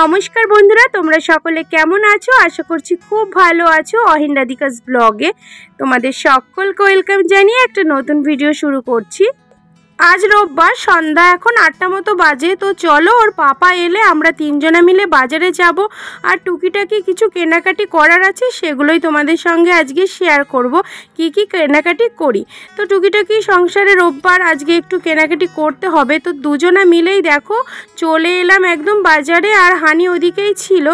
নমস্কার বন্ধুরা তোমরা সকলে কেমন আছো আশা করছি খুব ভালো আছো অহিন্দাদিকাস ব্লগে তোমাদের সকলকে ওয়েলকাম জানিয়ে একটা নতুন ভিডিও শুরু করছি আজ রোববার সন্ধ্যা এখন আটটা মতো বাজে তো চলো ওর পাপা এলে আমরা তিনজনা মিলে বাজারে যাব আর টুকিটাকি কিছু কেনাকাটি করার আছে সেগুলোই তোমাদের সঙ্গে আজকে শেয়ার করব কি কি কেনাকাটি করি তো টুকিটাকি সংসারে রোববার আজকে একটু কেনাকাটি করতে হবে তো দুজনা মিলেই দেখো চলে এলাম একদম বাজারে আর হানি ওদিকেই ছিল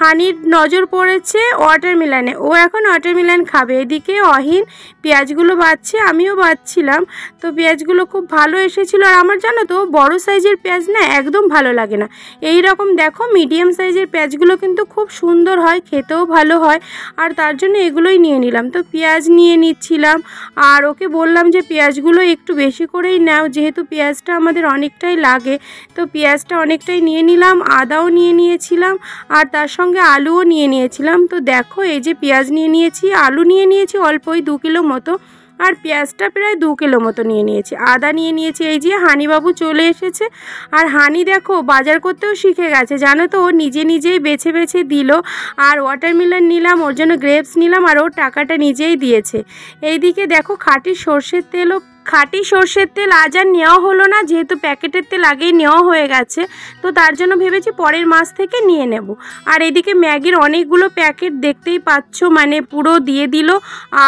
হানির নজর পড়েছে ওয়াটারমেলানে ও এখন ওয়াটারমেলান খাবে এদিকে অহিন পেঁয়াজগুলো বাঁচছে আমিও বাঁচছিলাম তো পেঁয়াজগুলো খুব ভালো ভালো এসেছিলো আর আমার জানো তো বড় সাইজের পেঁয়াজ না একদম ভালো লাগে না এই রকম দেখো মিডিয়াম সাইজের পেঁয়াজগুলো কিন্তু খুব সুন্দর হয় খেতেও ভালো হয় আর তার জন্য এগুলোই নিয়ে নিলাম তো পেঁয়াজ নিয়ে নিচ্ছিলাম আর ওকে বললাম যে পেঁয়াজগুলো একটু বেশি করেই নাও যেহেতু পেঁয়াজটা আমাদের অনেকটাই লাগে তো পেঁয়াজটা অনেকটাই নিয়ে নিলাম আদাও নিয়ে নিয়েছিলাম আর তার সঙ্গে আলুও নিয়ে নিয়েছিলাম তো দেখো এই যে পেঁয়াজ নিয়ে নিয়েছি আলু নিয়ে নিয়েছি অল্পই দু কিলো মতো আর পেঁয়াজটা প্রায় দু কিলো মতো নিয়ে নিয়েছি আদা নিয়ে নিয়েছি এই যে হানিবাবু চলে এসেছে আর হানি দেখো বাজার করতেও শিখে গেছে জানো তো ও নিজে নিজেই বেছে বেছে দিল আর ওয়াটারমেলন নিলাম ওর জন্য গ্রেপস নিলাম আর ওর টাকাটা নিজেই দিয়েছে এইদিকে দেখো খাঁটি সর্ষের তেলও খাঁটি সর্ষের তেল আজ আর নেওয়া হলো না যেহেতু প্যাকেটের তেল আগেই নেওয়া হয়ে গেছে তো তার জন্য ভেবেছি পরের মাস থেকে নিয়ে নেব আর এদিকে ম্যাগির অনেকগুলো প্যাকেট দেখতেই পাচ্ছ মানে পুরো দিয়ে দিল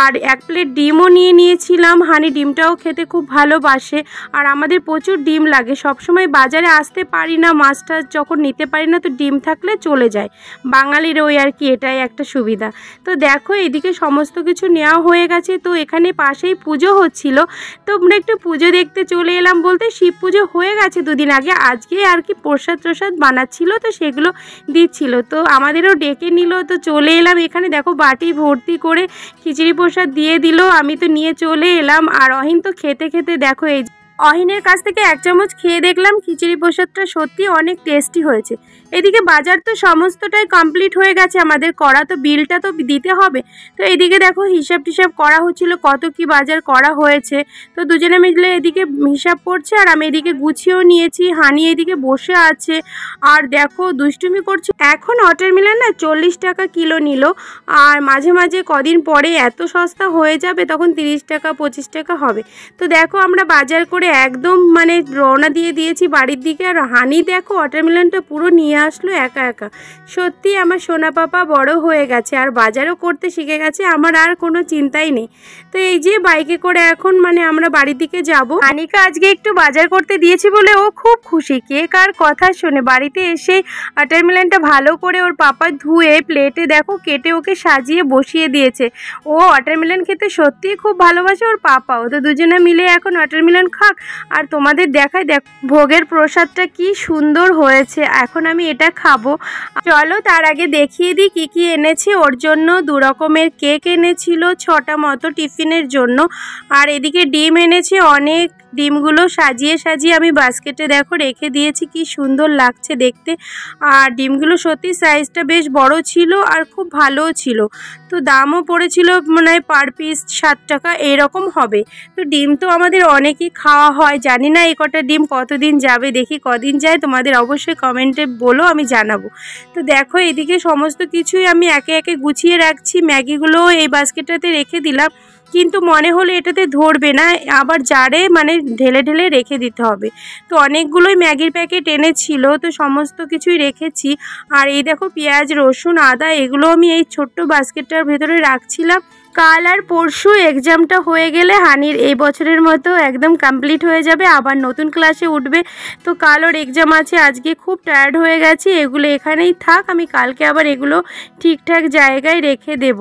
আর এক প্লেট ডিমও নিয়ে নিয়েছিলাম হানি ডিমটাও খেতে খুব ভালোবাসে আর আমাদের প্রচুর ডিম লাগে সবসময় বাজারে আসতে পারি না মাছ টাছ যখন নিতে পারি না তো ডিম থাকলে চলে যায় বাঙালির ওই আর কি এটাই একটা সুবিধা তো দেখো এদিকে সমস্ত কিছু নেওয়া হয়ে গেছে তো এখানে পাশেই পুজো হচ্ছিল তো আমরা একটু পুজো দেখতে চলে এলাম বলতে শিব পুজো হয়ে গেছে দুদিন আগে আজকে আর কি প্রসাদ প্রসাদ বানাচ্ছিল তো সেগুলো দিচ্ছিল তো আমাদেরও ডেকে নিল তো চলে এলাম এখানে দেখো বাটি ভর্তি করে খিচুড়ি প্রসাদ দিয়ে দিল আমি তো নিয়ে চলে এলাম আর অহিন তো খেতে খেতে দেখো এই অহিনের কাছ থেকে এক চামচ খেয়ে দেখলাম খিচুড়ি প্রসাদটা সত্যি অনেক টেস্টি হয়েছে এদিকে বাজার তো সমস্তটাই কমপ্লিট হয়ে গেছে আমাদের করা তো বিলটা তো দিতে হবে তো এদিকে দেখো হিসাব টিসাব করা হচ্ছিল কত কি বাজার করা হয়েছে তো দুজনে মিলে এদিকে হিসাব পড়ছে আর আমি এদিকে গুছিয়েও নিয়েছি হানি এদিকে বসে আছে আর দেখো দুষ্টুমি করছে এখন অটের মিলে না চল্লিশ টাকা কিলো নিল আর মাঝে মাঝে কদিন পরে এত সস্তা হয়ে যাবে তখন তিরিশ টাকা পঁচিশ টাকা হবে তো দেখো আমরা বাজার করে একদম মানে রওনা দিয়ে দিয়েছি বাড়ির দিকে আর হানি দেখো ওয়াটারমেলনটা পুরো নিয়ে আসলো একা একা সত্যি আমার সোনা পাপা বড় হয়ে গেছে আর বাজারও করতে শিখে গেছে আমার আর কোনো চিন্তাই নেই তো এই যে বাইকে করে এখন মানে আমরা বাড়ির দিকে যাব হানিকে আজকে একটু বাজার করতে দিয়েছি বলে ও খুব খুশি কে কার কথা শুনে বাড়িতে এসে ওয়াটারমেলনটা ভালো করে ওর পাপা ধুয়ে প্লেটে দেখো কেটে ওকে সাজিয়ে বসিয়ে দিয়েছে ও ওয়াটারমেলন খেতে সত্যিই খুব ভালোবাসে ওর পাপাও তো দুজনে মিলে এখন ওয়াটারমেলন খা থাক আর তোমাদের দেখাই দেখ ভোগের প্রসাদটা কি সুন্দর হয়েছে এখন আমি এটা খাবো চলো তার আগে দেখিয়ে দিই কী কী এনেছি ওর জন্য দু রকমের কেক এনেছিল ছটা মতো টিফিনের জন্য আর এদিকে ডিম এনেছে অনেক ডিমগুলো সাজিয়ে সাজিয়ে আমি বাস্কেটে দেখো রেখে দিয়েছি কি সুন্দর লাগছে দেখতে আর ডিমগুলো সত্যি সাইজটা বেশ বড় ছিল আর খুব ভালোও ছিল তো দামও পড়েছিল মানে পার পিস সাত টাকা এরকম হবে তো ডিম তো আমাদের অনেকই খাওয়া হয় জানি না এই কটা ডিম কতদিন যাবে দেখি কদিন যায় তোমাদের অবশ্যই কমেন্টে বলো আমি জানাবো তো দেখো এদিকে সমস্ত কিছুই আমি একে একে গুছিয়ে রাখছি ম্যাগিগুলোও এই বাস্কেটটাতে রেখে দিলাম কিন্তু মনে হলো এটাতে ধরবে না আবার জারে মানে ঢেলে ঢেলে রেখে দিতে হবে তো অনেকগুলোই ম্যাগির প্যাকেট এনেছিল তো সমস্ত কিছুই রেখেছি আর এই দেখো পেঁয়াজ রসুন আদা এগুলো আমি এই ছোট্ট বাস্কেটটার ভেতরে রাখছিলাম কাল আর পরশু এক্সামটা হয়ে গেলে হানির এই বছরের মতো একদম কমপ্লিট হয়ে যাবে আবার নতুন ক্লাসে উঠবে তো কাল ওর এক্সাম আছে আজকে খুব টায়ার্ড হয়ে গেছি এগুলো এখানেই থাক আমি কালকে আবার এগুলো ঠিকঠাক জায়গায় রেখে দেব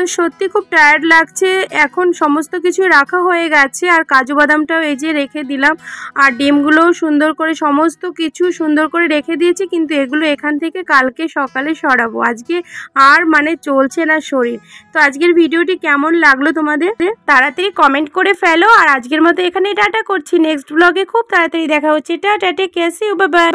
তো সত্যি খুব টায়ার্ড লাগছে এখন সমস্ত কিছু রাখা হয়ে গেছে আর কাজু বাদামটাও এই যে রেখে দিলাম আর ডিমগুলোও সুন্দর করে সমস্ত কিছু সুন্দর করে রেখে দিয়েছি কিন্তু এগুলো এখান থেকে কালকে সকালে সরাবো আজকে আর মানে চলছে না শরীর তো আজকের ভিডিওটি কেমন লাগলো তোমাদের তাড়াতাড়ি কমেন্ট করে ফেলো আর আজকের মতো এখানে টাটা করছি নেক্সট ব্লগে খুব তাড়াতাড়ি দেখা হচ্ছে টাটা টেক কেসি বাই